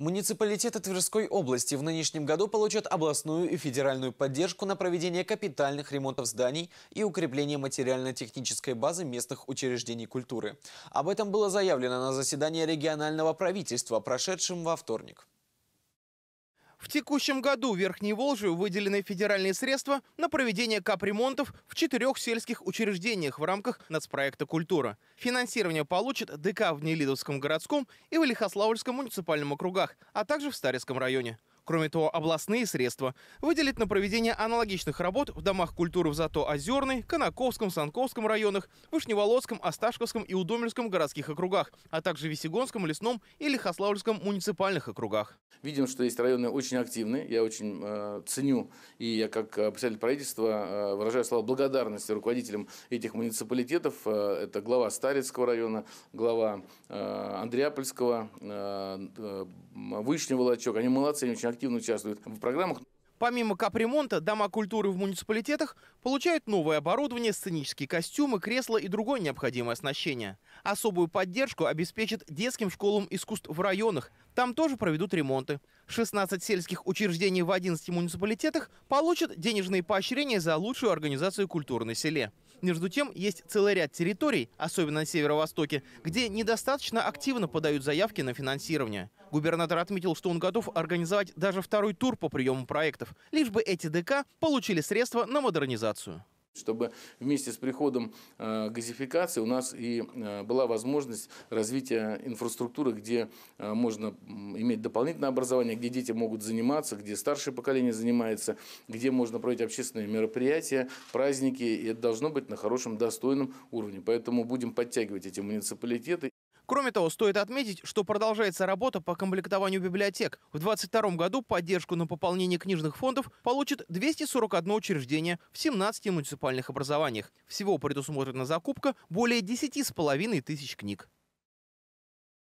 Муниципалитеты Тверской области в нынешнем году получат областную и федеральную поддержку на проведение капитальных ремонтов зданий и укрепление материально-технической базы местных учреждений культуры. Об этом было заявлено на заседании регионального правительства, прошедшем во вторник текущем году в Верхней Волжи выделены федеральные средства на проведение капремонтов в четырех сельских учреждениях в рамках нацпроекта «Культура». Финансирование получат ДК в Нелидовском городском и в Лихославльском муниципальном округах, а также в Старецком районе. Кроме того, областные средства выделят на проведение аналогичных работ в домах культуры в Зато-Озерной, Конаковском, Санковском районах, Вышневолодском, Осташковском и Удомельском городских округах, а также Весегонском, Лесном и Лихославльском муниципальных округах. Видим, что есть районы очень активные. Я очень э, ценю и я как представитель правительства э, выражаю слова благодарности руководителям этих муниципалитетов. Э, это глава Старецкого района, глава э, Андреапольского, э, э Вышневолочок. Они молодцы, они очень активны активно участвуют в программах. Помимо капремонта, дома культуры в муниципалитетах получают новое оборудование, сценические костюмы, кресла и другое необходимое оснащение. Особую поддержку обеспечат детским школам искусств в районах. Там тоже проведут ремонты. 16 сельских учреждений в 11 муниципалитетах получат денежные поощрения за лучшую организацию культуры на селе. Между тем, есть целый ряд территорий, особенно на северо-востоке, где недостаточно активно подают заявки на финансирование. Губернатор отметил, что он готов организовать даже второй тур по приему проектов, лишь бы эти ДК получили средства на модернизацию чтобы вместе с приходом э, газификации у нас и э, была возможность развития инфраструктуры, где э, можно иметь дополнительное образование, где дети могут заниматься, где старшее поколение занимается, где можно проводить общественные мероприятия, праздники, и это должно быть на хорошем, достойном уровне. Поэтому будем подтягивать эти муниципалитеты. Кроме того, стоит отметить, что продолжается работа по комплектованию библиотек. В 2022 году поддержку на пополнение книжных фондов получит 241 учреждение в 17 муниципальных образованиях. Всего предусмотрена закупка более 10,5 тысяч книг.